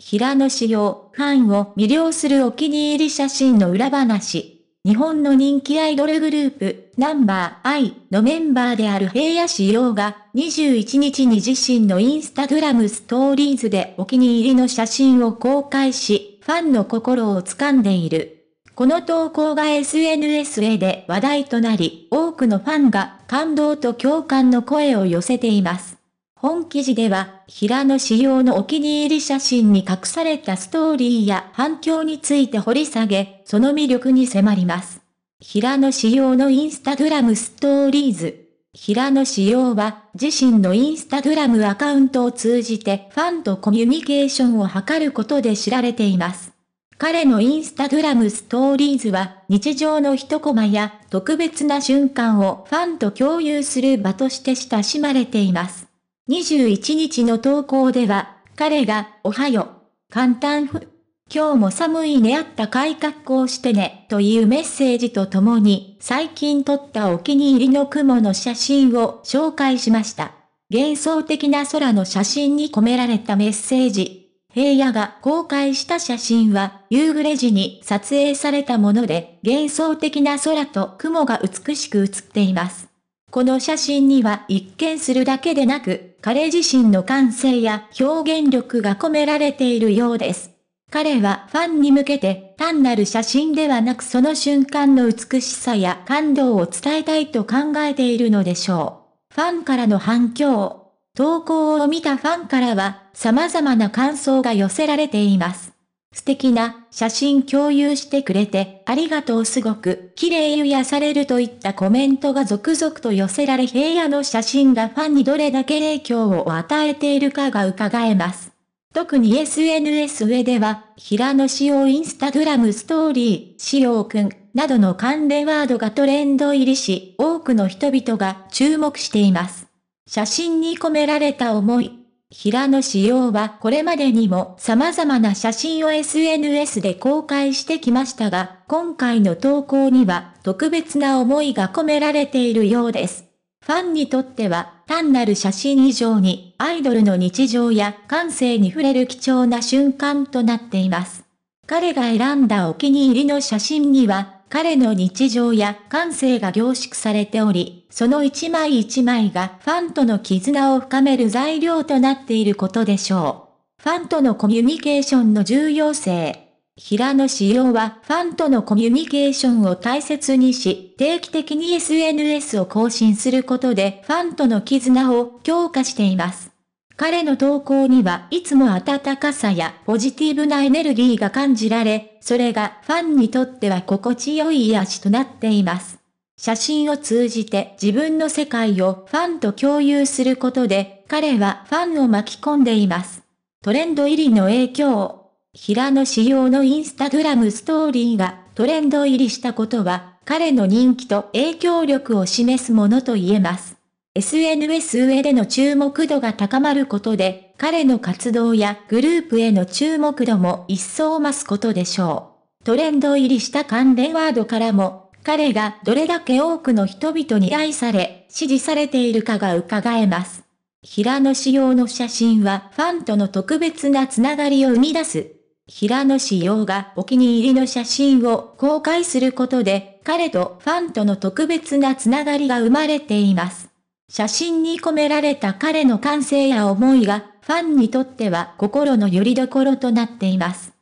平野紫耀、ファンを魅了するお気に入り写真の裏話。日本の人気アイドルグループ、ナンバー I のメンバーである平野紫耀が、21日に自身のインスタグラムストーリーズでお気に入りの写真を公開し、ファンの心を掴んでいる。この投稿が SNS で話題となり、多くのファンが感動と共感の声を寄せています。本記事では、平野仕様のお気に入り写真に隠されたストーリーや反響について掘り下げ、その魅力に迫ります。平野仕様のインスタグラムストーリーズ。平野仕様は、自身のインスタグラムアカウントを通じてファンとコミュニケーションを図ることで知られています。彼のインスタグラムストーリーズは日常の一コマや特別な瞬間をファンと共有する場として親しまれています。21日の投稿では、彼が、おはよう、簡単ふ、今日も寒いねあったかい格好してね、というメッセージとともに、最近撮ったお気に入りの雲の写真を紹介しました。幻想的な空の写真に込められたメッセージ。平野が公開した写真は、夕暮れ時に撮影されたもので、幻想的な空と雲が美しく写っています。この写真には一見するだけでなく、彼自身の感性や表現力が込められているようです。彼はファンに向けて単なる写真ではなくその瞬間の美しさや感動を伝えたいと考えているのでしょう。ファンからの反響。投稿を見たファンからは様々な感想が寄せられています。素敵な写真共有してくれてありがとうすごく綺麗癒されるといったコメントが続々と寄せられ平野の写真がファンにどれだけ影響を与えているかが伺えます。特に SNS 上では、平野仕様インスタグラムストーリー、仕様くん、などの関連ワードがトレンド入りし、多くの人々が注目しています。写真に込められた思い、平野紫耀はこれまでにも様々な写真を SNS で公開してきましたが、今回の投稿には特別な思いが込められているようです。ファンにとっては単なる写真以上にアイドルの日常や感性に触れる貴重な瞬間となっています。彼が選んだお気に入りの写真には彼の日常や感性が凝縮されており、その一枚一枚がファンとの絆を深める材料となっていることでしょう。ファンとのコミュニケーションの重要性。平野紫耀はファンとのコミュニケーションを大切にし、定期的に SNS を更新することでファンとの絆を強化しています。彼の投稿にはいつも温かさやポジティブなエネルギーが感じられ、それがファンにとっては心地よい癒しとなっています。写真を通じて自分の世界をファンと共有することで、彼はファンを巻き込んでいます。トレンド入りの影響。平野仕様のインスタグラムストーリーがトレンド入りしたことは、彼の人気と影響力を示すものと言えます。SNS 上での注目度が高まることで、彼の活動やグループへの注目度も一層増すことでしょう。トレンド入りした関連ワードからも、彼がどれだけ多くの人々に愛され、支持されているかが伺えます。平野紫耀の写真はファンとの特別なつながりを生み出す。平野紫耀がお気に入りの写真を公開することで、彼とファンとの特別なつながりが生まれています。写真に込められた彼の感性や思いが、ファンにとっては心の拠り所となっています。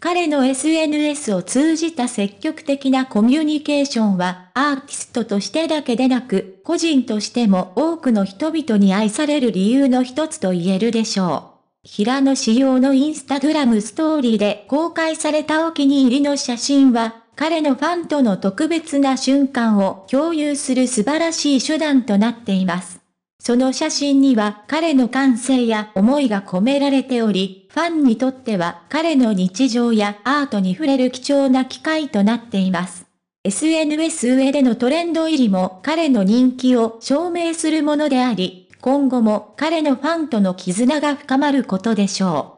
彼の SNS を通じた積極的なコミュニケーションは、アーティストとしてだけでなく、個人としても多くの人々に愛される理由の一つと言えるでしょう。平野仕様のインスタグラムストーリーで公開されたお気に入りの写真は、彼のファンとの特別な瞬間を共有する素晴らしい手段となっています。その写真には彼の感性や思いが込められており、ファンにとっては彼の日常やアートに触れる貴重な機会となっています。SNS 上でのトレンド入りも彼の人気を証明するものであり、今後も彼のファンとの絆が深まることでしょう。